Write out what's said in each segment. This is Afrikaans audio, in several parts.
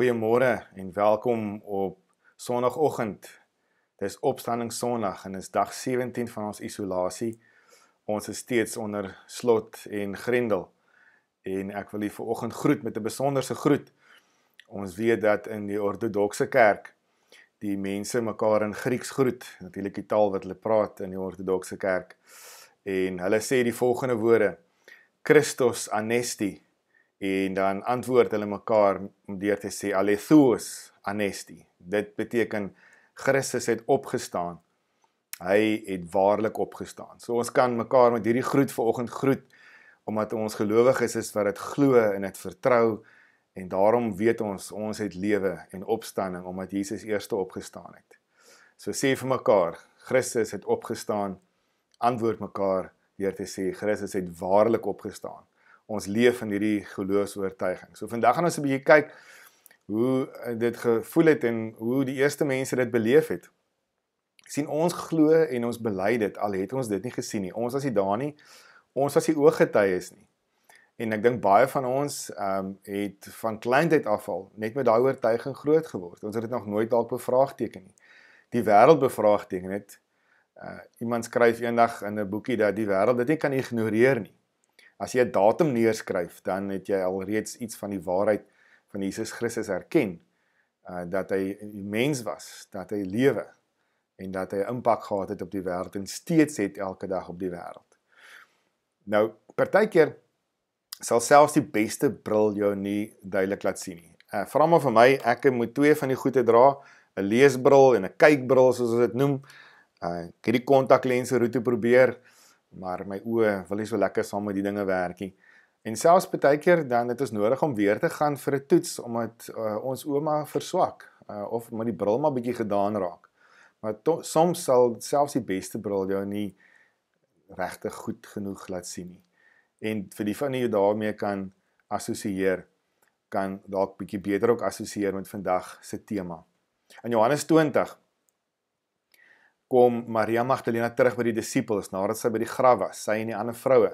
Goeiemôre en welkom op Sondagoggend. Dis Opstanding Sondag en is dag 17 van ons isolasie. Ons is steeds onder slot en grendel. En ek wil u vanoggend groet met 'n besonderse groet. Ons weet dat in die Ortodokse Kerk die mense mekaar in Grieks groet, natuurlik die taal wat hulle praat in die Ortodokse Kerk. En hulle sê die volgende woorde: Christos anesti, en dan antwoord hulle mekaar deur te sê alethos anesti dit beteken Christus het opgestaan hy het waarlik opgestaan so ons kan mekaar met hierdie groet vanoggend groet omdat ons gelowiges is wat dit glo en dit vertrou en daarom weet ons ons het lewe en opstanding omdat Jesus eerste opgestaan het so sê vir mekaar Christus het opgestaan antwoord mekaar deur te sê Christus het waarlik opgestaan ons leef in hierdie geloofs-oortuiging. So vandag gaan ons 'n bietjie kyk hoe eh, dit gevoel het en hoe die eerste mense dit beleef het. sien ons glo en ons bely dit al het ons dit nie gesien nie. Ons was nie daar nie. Ons was nie ooggetuies nie. En ek dink baie van ons ehm um, het van kleintyd af al net met daai oortuiging groot geword. Ons het dit nog nooit dalk bevraagteken nie. Die wêreld bevraagteken dit. Uh, eh, iemand skryf eendag in 'n boekie dat die wêreld dit nie kan ignoreer nie. As jy 'n datum neerskryf, dan het jy alreeds iets van die waarheid van Jesus Christus erken, uh dat hy 'n mens was, dat hy lewe en dat hy 'n impak gehad het op die wêreld en steeds het elke dag op die wêreld. Nou, partykeer sal selfs die beste bril jou nie duidelik laat sien nie. Uh vra maar vir my, ek moet twee van die goede dra, 'n leesbril en 'n kykbril soos ons dit noem. Uh ek het die kontaklense roete probeer maar my oë wil nie so lekker saam met die dinge werk nie. En selfs baie keer dan het ons nodig om weer te gaan vir 'n toets omdat uh, ons ouma verswak uh, of met die bril maar bietjie gedaan raak. Maar to, soms sal selfs die beste bril jou nie regtig goed genoeg laat sien nie. En vir die van julle daarmee kan assosieer kan dalk bietjie beter ook assosieer met vandag se tema. In Johannes 20 kom Maria Magdalena terug by die disippels nadat nou, sy by die graf was, sy en die ander vroue.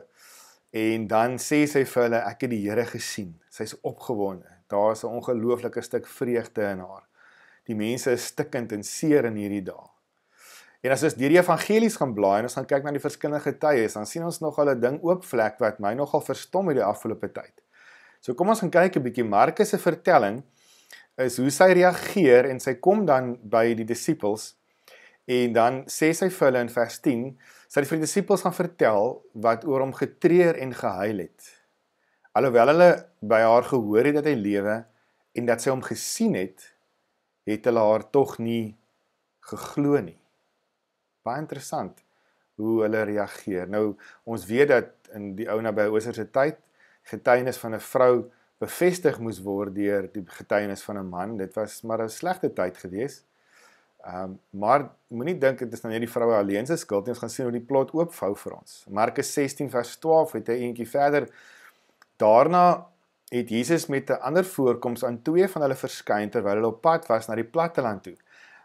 En dan sê sy vir hulle ek het die Here gesien. Sy's opgewonde. Daar is 'n ongelooflike stuk vreugde in haar. Die mense is stikkend en seer in hierdie dae. En as ons deur die evangelies gaan blaai en ons gaan kyk na die verskillende getuies, dan sien ons nogal 'n ding oop vlek wat my nogal verstom het die afgelope tyd. So kom ons gaan kyk 'n bietjie Markus se vertelling is hoe sy reageer en sy kom dan by die disippels En dan sê sy vir hulle in vers 10, sy het vir die disippels gaan vertel wat oor hom getreur en gehuil het. Alhoewel hulle by haar gehoor het dat hy lewe en dat sy hom gesien het, het hulle haar tog nie geglo nie. Baie interessant hoe hulle reageer. Nou ons weet dat in die ou naby Oosterse tyd getuienis van 'n vrou bevestig moes word deur die getuienis van 'n man. Dit was maar 'n slegte tyd geweest Ehm um, maar moenie dink dit is nou net die vroue alleen se skuld nie. Ons gaan sien hoe die plot oopvou vir ons. Markus 16 vers 12 het hy eentjie verder. Daarna het Jesus met 'n ander voorkoms aan twee van hulle verskyn terwyl hulle op pad was na die platteland toe.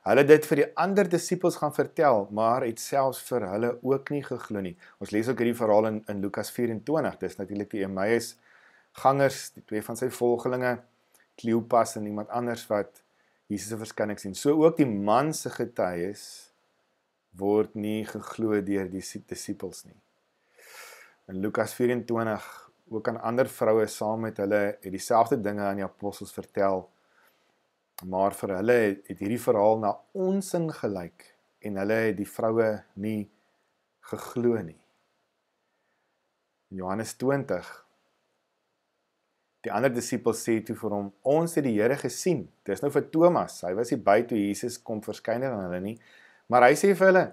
Hulle het dit vir die ander disippels gaan vertel, maar het selfs vir hulle ook nie geglo nie. Ons lees ook hierdie verhaal in in Lukas 24. Dis natuurlik die Emmaus gangers, die twee van sy volgelinge, Kleopas en iemand anders wat Jesus se verskynings en so ook die man se getuies word nie geglo deur die disippels nie. In Lukas 24 ook aan ander vroue saam met hulle het dieselfde dinge aan die apostels vertel. Maar vir hulle het hierdie verhaal na onsin gelyk en hulle het die vroue nie geglo nie. In Johannes Die ander disippels sê toe vir hom: "Ons het die Here gesien." Dis nou vir Thomas. Hy was nie by toe Jesus kom verskyn aan hulle nie. Maar hy sê vir hulle: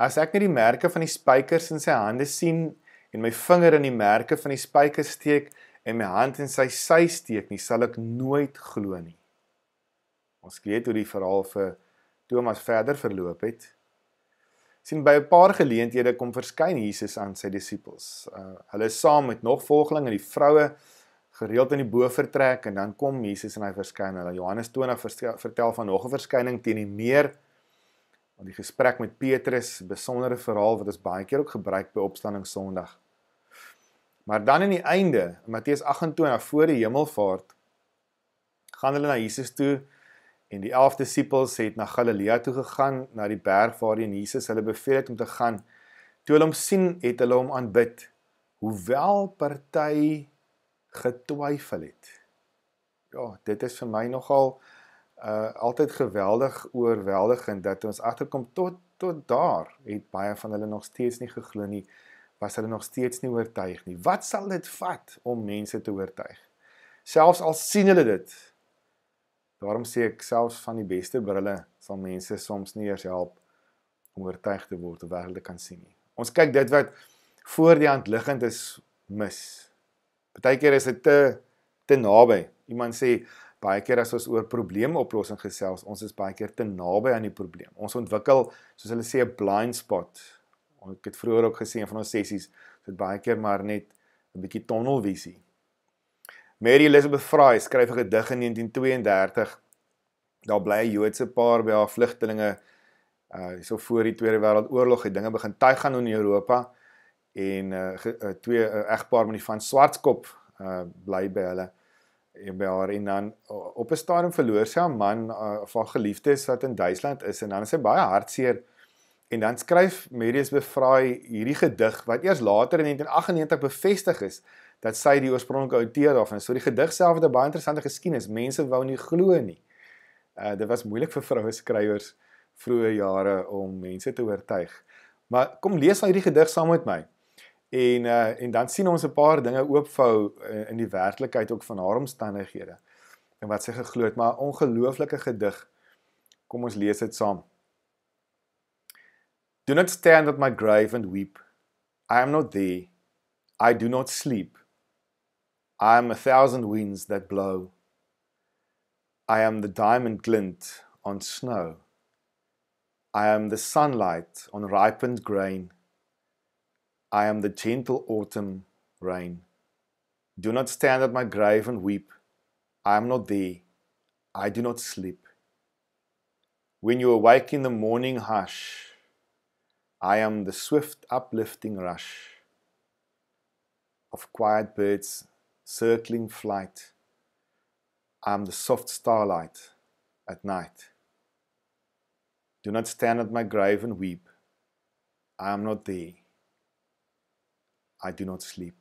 "As ek net die merke van die spykers in sy hande sien en my vinger in die merke van die spykers steek en my hand in sy sy steek nie, sal ek nooit glo nie." Ons weet hoe die verhaal vir Thomas verder verloop het. Sien by 'n paar geleenthede kom verskyn Jesus aan sy disippels. Uh, hulle saam met nog volgelinge en die vroue gereeld in die bo vertrek en dan kom Jesus en hy verskyn hulle. Johannes 20 vertel van nog 'n verskyning teen die meer van die gesprek met Petrus, 'n besondere verhaal wat ons baie keer ook gebruik by opstanding Sondag. Maar dan in die einde, in Matteus 28 voor die hemelvaart, gaan hulle na Jesus toe en die 11 disippels het na Galilea toe gegaan, na die berg waarheen Jesus hulle beveel het om te gaan. Toe hulle hom sien, het hulle hom aanbid. Hoewel party getwyfel het. Ja, dit is vir my nogal uh altyd geweldig oorweldigend dat ons agterkom tot tot daar het baie van hulle nog steeds nie geglo nie, was hulle nog steeds nie oortuig nie. Wat sal dit vat om mense te oortuig? Selfs al sien hulle dit. Daarom sê ek selfs van die beste brille sal mense soms nie eers help om oortuig te word of werklik kan sien nie. Ons kyk dit wat voor die hand liggend is mis. Partykeer is dit te te naby. Iemand sê baie keer as ons oor probleemoplossing gesels, ons is baie keer te naby aan die probleem. Ons ontwikkel soos hulle sê 'n blind spot. Ek het vroeër ook gesien van ons sessies dat baie keer maar net 'n bietjie tunnelvisie. Mary Elizabeth Fry skryf 'n gedig in 1932. Daar bly 'n Joodse paar by haar vlugtelinge uh hierso voor die Tweede Wêreldoorlog, dinge begin tyg gaan in Europa en uh, ge, uh twee uh, eh, egpaar met die van Swartkop uh bly by hulle en by haar en dan uh, op 'n stadium verloor sy haar man uh, van geliefdes wat in Duitsland is en dan is sy baie hartseer en dan skryf Marius bevraai hierdie gedig wat eers later in 1998 bevestig is dat sy die oorspronklike outeur daarvan is. So die gedig self het 'n baie interessante geskiedenis. Mense wou nie glo nie. Uh dit was moeilik vir vroue skrywers vroeë jare om mense te oortuig. Maar kom lees al nou hierdie gedig saam met my. En uh en dan sien ons 'n paar dinge oopvou uh, in die werklikheid ook van haar omstandighede. En wat sy geglo het, maar 'n ongelooflike gedig. Kom ons lees dit saam. Do not stand at my grave and weep. I am not thee. I do not sleep. I am a thousand winds that blow. I am the diamond glint on snow. I am the sunlight on ripened grain. I am the gentle autumn rain. Do not stand at my grave and weep. I am not there. I do not sleep. When you awake in the morning hush, I am the swift uplifting rush of quiet birds circling flight. I am the soft starlight at night. Do not stand at my grave and weep. I am not thee. I do not sleep.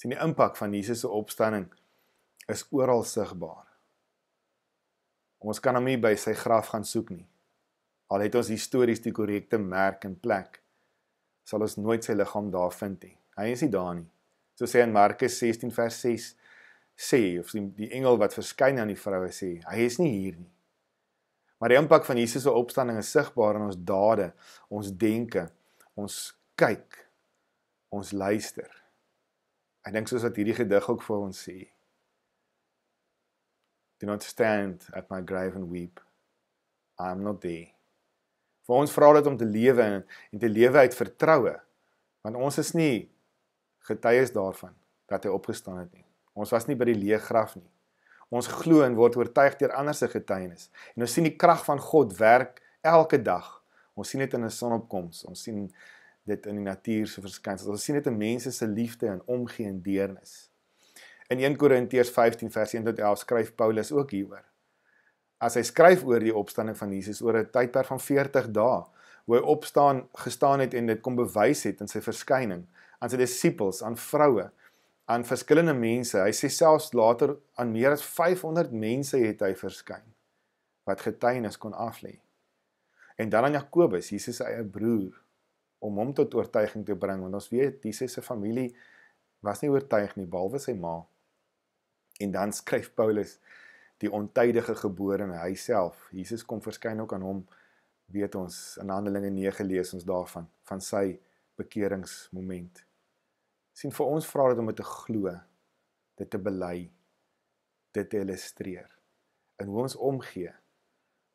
Sien die impak van Jesus se opstanding is oral sigbaar. Ons kan hom nie by sy graf gaan soek nie. Al het ons histories die korrekte merk en plek, sal ons nooit sy liggaam daar vind nie. Hy is nie daar nie. So sê in Markus 16 vers 6 sê of die, die engel wat verskyn aan die vroue sê, hy is nie hier nie. Maar die impak van Jesus se opstanding is sigbaar in ons dade, ons denke, ons kyk ons luister. Ek dink soos wat hierdie gedig ook vir ons sê. Do not stand at my grave and weep. I am not thee. Vir ons vra dit om te lewe en, en te lewe uit vertroue, want ons is nie getuies daarvan dat hy opgestaan het nie. Ons was nie by die leë graf nie. Ons glo en word oortuig deur ander se getuienis. En ons sien die krag van God werk elke dag. Ons sien dit in 'n sonopkoms. Ons sien dit in die natuur se verskynsel. Ons sien dit in mense se liefde en omgee en deernis. In 1 Korintiërs 15 vers 1 tot 11 skryf Paulus ook hieroor. As hy skryf oor die opstanding van Jesus oor 'n tydperk van 40 dae, hoe hy opstaan gestaan het en dit kom bewys het in sy verskyning aan sy disippels, aan vroue, aan verskillende mense. Hy sê selfs later aan meer as 500 mense het hy verskyn wat getuienis kon aflê. En dan aan Jakobus, Jesus se eie broer, om hom tot oortuiging te bring want ons weet Jesus se familie was nie oortuig nie behalwe sy ma. En dan skryf Paulus die ontydige geborene hy self. Jesus kom verskyn ook aan hom weet ons in Handelinge 9 lees ons daarvan van sy bekeringsmoment. sien vir ons vra dit om te glo, dit te bely, dit te illustreer. In hoe ons omgee,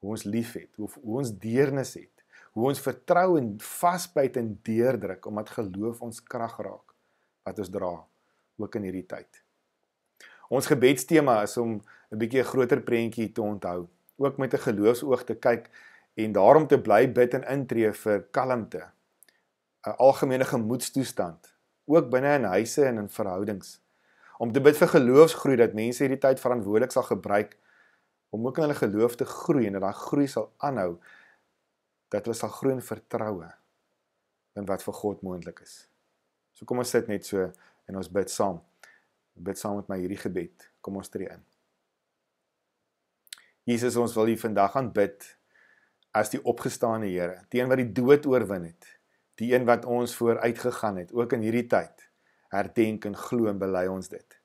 hoe ons liefhet, hoe, hoe ons deernis het hoe ons vertrou en vasbyt en deurdruk omdat geloof ons krag raak wat ons dra ook in hierdie tyd. Ons gebedstema is om 'n bietjie 'n groter prentjie te onthou, ook met 'n geloofsoog te kyk en daarom te bly bid en intree vir kalmte, 'n algemene gemoedstoestand, ook binne in huise en in verhoudings. Om te bid vir geloofsgroei dat mense hierdie tyd verantwoordelik sal gebruik om ook in hulle geloof te groei en dat daai groei sal aanhou dat hulle sal groen vertroue in wat vir God moontlik is. So kom ons sit net so en ons bid saam. Bid saam met my hierdie gebed. Kom ons tree in. Jesus, ons wil U vandag aanbid as die opgestaane Here, die een wat die dood oorwin het, die een wat ons vooruit gegaan het, ook in hierdie tyd. Herdenk en glo en bely ons dit.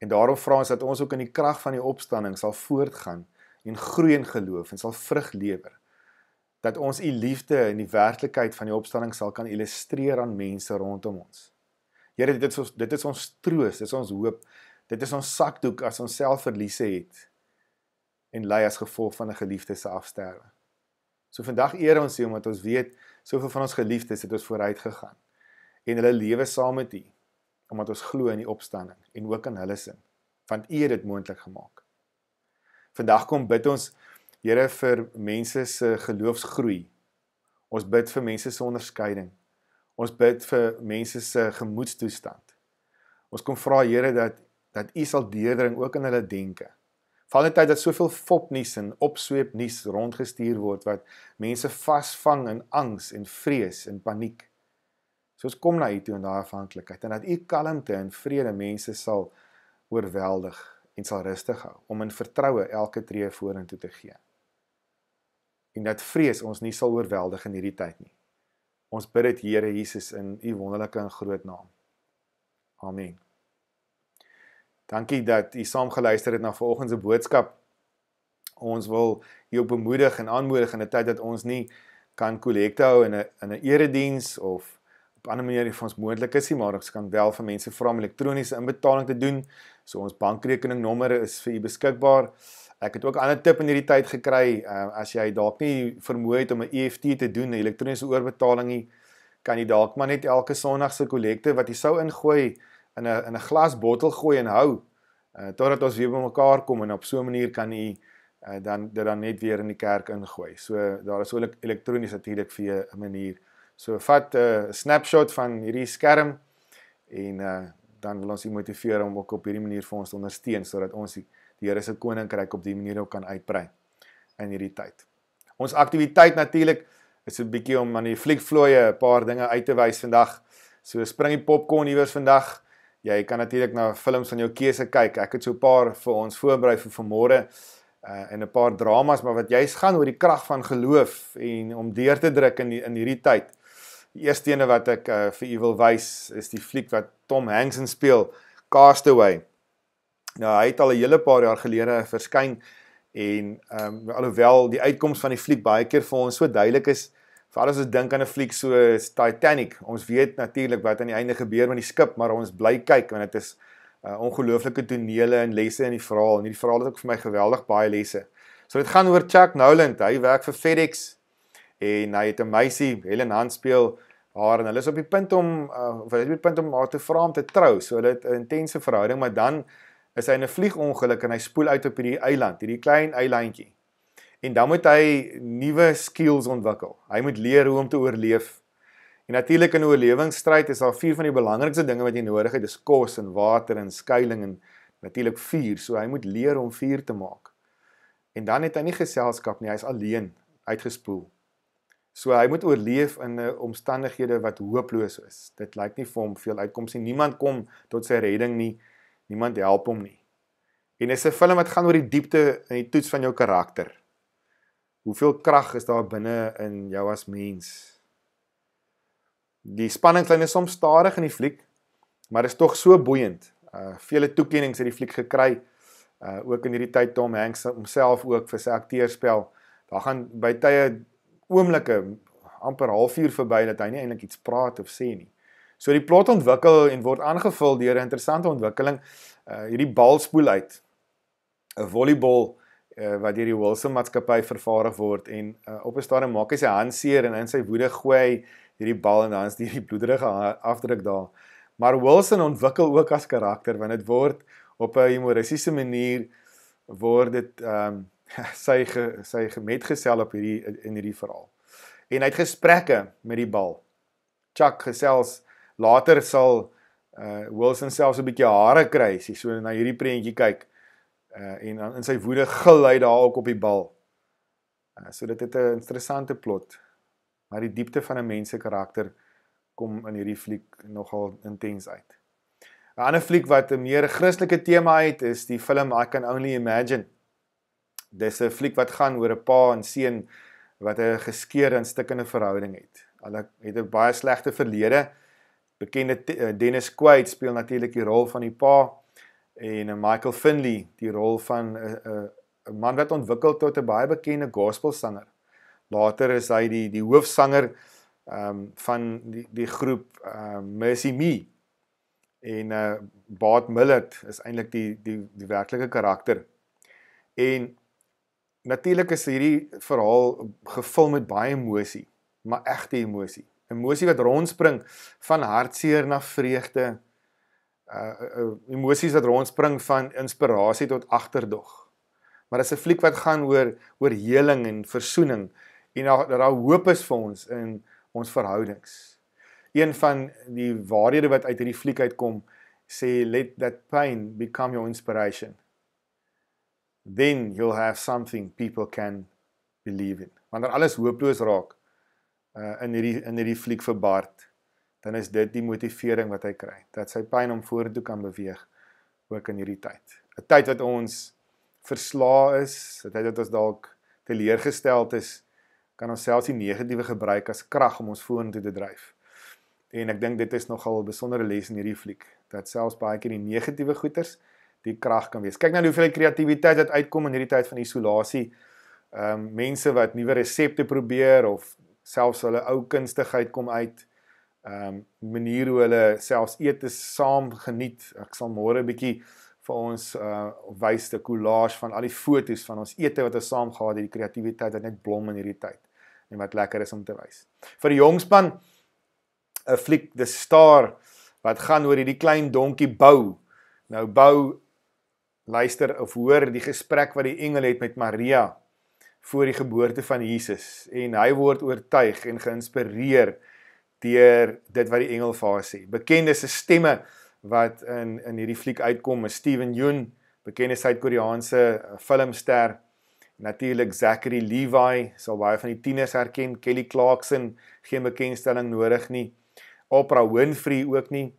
En daarom vra ons dat ons ook in die krag van die opstanding sal voortgaan en groei in geloof en sal vrug lewer dat ons u liefde en die werklikheid van die opstanding sal kan illustreer aan mense rondom ons. Here, dit is ons dit is ons troos, dit is ons hoop. Dit is ons sakdoek as ons self verliese het en ly as gevolg van 'n geliefde se afsterwe. So vandag eer ons U omdat ons weet soveel van ons geliefdes het ons vooruit gegaan en hulle lewe saam met U omdat ons glo in die opstanding en ook aan hulle sin, want U het dit moontlik gemaak. Vandag kom bid ons Here vir mense se geloofsgroei. Ons bid vir mense se onderskeiding. Ons bid vir mense se gemoedstoestand. Ons kom vra Here dat dat U sal deurdring ook in hulle denke. Val dit uit dat soveel fopnuus en opsweepnuus rondgestuur word wat mense vasvang in angs en vrees en paniek. Soos kom na U toe in daai afhanklikheid en dat U kalmte en vrede mense sal oorweldig en sal rustig hou om in vertroue elke tree vorentoe te gaan en dat vrees ons nie sal oorweldig in hierdie tyd nie. Ons bid dit Here Jesus in u wonderlike en groot naam. Amen. Dankie dat u saam geluister het na vanoggend se boodskap. Ons wil u bemoedig en aanmoedig in 'n tyd dat ons nie kan kollekte hou in 'n in 'n erediens of op 'n ander manier vir ons moontlik is nie, maar ons kan wel vir mense vra om elektroniese inbetaling te doen. So ons bankrekeningnommer is vir u beskikbaar. Ek het ook 'n ander tip in hierdie tyd gekry, uh, as jy dalk nie vermoë het om 'n EFT te doen, 'n elektroniese oorbetaling nie, kan jy dalk maar net elke Sondag se kollekte wat jy sou ingooi in 'n in 'n glas bottel gooi en hou uh, totdat ons weer bymekaar kom en op so 'n manier kan jy uh, dan dit dan net weer in die kerk ingooi. So daar is ook elektronies natuurlik vir 'n manier. So vat 'n uh, snapshot van hierdie skerm en uh, dan wil ons u motiveer om ook op hierdie manier vir ons te ondersteun sodat ons die, die Here se koninkryk op die manier ook kan uitbrei in hierdie tyd. Ons aktiwiteit natuurlik is 'n bietjie om aan die fliekvloeye 'n paar dinge uit te wys vandag. So springie popcorn iewers vandag. Jy kan natuurlik na films van jou keuse kyk. Ek het so 'n paar vir ons voorberei vir vanmôre uh, en 'n paar dramas maar wat jy's gaan oor die krag van geloof en om deur te druk in die, in hierdie tyd. Die eerste ene wat ek uh, vir u wil wys is die fliek wat Tom Hanks in speel, Castaway. Nou hy het al 'n hele paar jaar gelede verskyn en ehm um, alhoewel die uitkoms van die fliek baie keer vir ons so duidelik is vir alles wat dink aan 'n fliek so Titanic. Ons weet natuurlik wat aan die einde gebeur met die skip, maar ons bly kyk want dit is uh, ongelooflike tonele en lesse in die verhaal. En hierdie verhaal het ook vir my geweldig baie lesse. So dit gaan oor Chuck Noland. Hy werk vir FedEx en hy het 'n meisie, Helen Hand speel haar en hulle is op die punt om uh, of hulle is op die punt om haar te vra om te trou. So hulle het 'n intense verhouding, maar dan is hy in 'n vliegongeluk en hy spoel uit op hierdie eiland, hierdie klein eilandjie. En dan moet hy nuwe skills ontwikkel. Hy moet leer hoe om te oorleef. En natuurlik in 'n oorlewingsstryd is daar vier van die belangrikste dinge wat jy nodig het: dis kos en water en skuilings en natuurlik vuur. So hy moet leer om vuur te maak. En dan het hy nie geselskap nie, hy's alleen uitgespoel. So hy moet oorleef in 'n eh, omstandighede wat hooploos is. Dit lyk nie vir hom veel uitkoms nie. Niemand kom tot sy redding nie niemand help hom nie. En dis 'n film wat gaan oor die diepte en die toets van jou karakter. Hoeveel krag is daar binne in jou as mens? Die spanninglyn is soms stadig in die fliek, maar is tog so boeiend. Uh vele toekenninge het die fliek gekry. Uh ook in hierdie tyd Tom Hanks homself ook vir sy akteurspel. Daar gaan by tye oomblikke amper halfuur verby dat hy nie eintlik iets praat of sê nie. So die plot ontwikkel en word aangevul deur 'n interessante ontwikkeling. Uh hierdie bal spoel uit 'n volleybal uh, wat deur die Wilson maatskappy vervaardig word en uh, op 'n stadium maak hy sy hand seer en in sy woede gooi hy hierdie bal en dan is die bloederige afdruk daar. Maar Wilson ontwikkel ook as karakter want dit word op 'n humoristiese manier word dit ehm um, sy ge, sy metgesel op hierdie in hierdie verhaal. En hy het gesprekke met die bal. Chuck gesels later sal uh Wilson selfs 'n bietjie hare kry as hy so na hierdie preentjie kyk uh en dan in sy woede gil hy daar ook op die bal. Uh, so dit het 'n interessante plot. Maar die diepte van 'n mens se karakter kom in hierdie fliek nogal intens uit. 'n Ander fliek wat 'n meer Christelike tema het, is die film I Can Only Imagine. Dis 'n fliek wat gaan oor 'n pa en seun wat 'n geskeurde en stikkende verhouding het. Hulle het 'n baie slegte verlede, bekende eh, Dennis Quaid speel natuurlik die rol van die pa en eh, Michael Finley die rol van eh, 'n uh, 'n uh, man wat ontwikkel tot 'n baie bekende gospelsanger. Later is hy die die hoofsanger ehm um, van die die groep ehm uh, Mercy Me. En eh uh, Baad Millet is eintlik die die die werklike karakter. En natuurlik is hierdie verhaal gevul met baie emosie, maar egte emosie. Emosie wat rondspring van hartseer na vreugde. Uh, uh, uh emosies wat rondspring van inspirasie tot agterdog. Maar dis 'n fliek wat gaan oor oor heling en versoening en dat daar, daar hoop is vir ons in ons verhoudings. Een van die waarhede wat uit hierdie fliek uitkom sê let that pain become your inspiration then you'll have something people can believe in wanneer alles hooploos raak Uh, in hierdie in hierdie fliek vir Bart, dan is dit die motivering wat hy kry dat sy pyn om vorentoe kan beweeg ook in hierdie tyd. 'n Tyd wat ons verslae is, 'n tyd wat ons dalk teleurgesteld is, kan ons selfs die negatiewe gebruik as krag om ons vorentoe te dryf. En ek dink dit is nogal 'n besondere les in hierdie fliek dat selfs baie keer die negatiewe goeters die krag kan wees. Kyk nou hoeveel kreatiwiteit wat uitkom in hierdie tyd van isolasie. Ehm um, mense wat nuwe resepte probeer of selfs hulle ou kunstigheid kom uit. Ehm um, manier hoe hulle selfs ete saam geniet. Ek sal môre 'n bietjie vir ons uh wys te collage van al die fotos van ons ete wat ons saam gehad het, die kreatiwiteit wat net blom in hierdie tyd. En wat lekker is om te wys. Vir die jongspan 'n fliek The Star wat gaan oor hierdie klein donkie bou. Nou bou luister of hoor die gesprek wat die engel het met Maria voor die geboorte van Jesus en hy word oortuig en geïnspireer deur dit wat die engel vir haar sê. Bekende stemme wat in in hierdie fliek uitkom is Steven Yeun, bekende Suid-Koreaanse filmster, natuurlik Zachary Levi, sal baie van die tieners herken, Kelly Clarkson, geen bekendstelling nodig nie. Oprah Winfrey ook nie.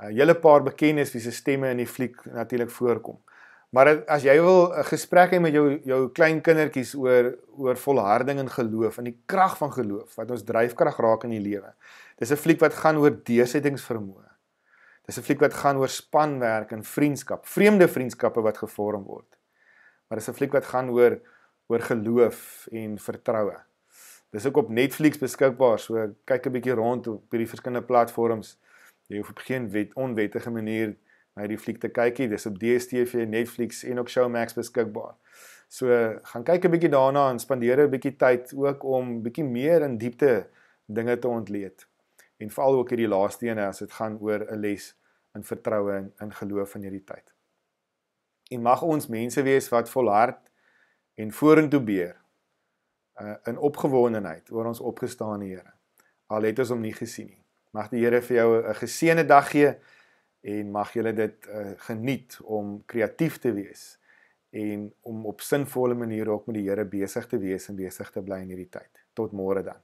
'n uh, eh, Hele paar bekendes wie se stemme in die fliek natuurlik voorkom. Maar as jy wil 'n eh, gesprek hê met jou jou klein kindertjies oor oor volharding en geloof en die krag van geloof wat ons dryfkrag raak in die lewe. Dis 'n fliek wat gaan oor deursettingsvermoë. Dis 'n fliek wat gaan oor spanwerk en vriendskap, vreemde vriendskappe wat gevorm word. Maar dis 'n fliek wat gaan oor oor geloof en vertroue. Dis ook op Netflix beskikbaar, so kyk 'n bietjie rond op hierdie verskillende platforms. Jy hoef op geen wet onwettige manier na hierdie fliek te kykie. Dis op DStv, Netflix en ook Showmax beskikbaar. So gaan kyk 'n bietjie daarna en spandeer 'n bietjie tyd ook om bietjie meer in diepte dinge te ontleed. En veral ook hierdie laaste een as dit gaan oor 'n les in vertroue en in geloof in hierdie tyd. En mag ons mense wees wat volhard en vorentoe beweeg uh, eh, in opgewondenheid oor ons opgestaane Here. Al het ons hom nie gesien nie. Mag die Here vir jou 'n geseënde dag gee en mag julle dit uh, geniet om kreatief te wees en om op sinvolle maniere ook met die Here besig te wees en besig te bly in hierdie tyd. Tot môre dan.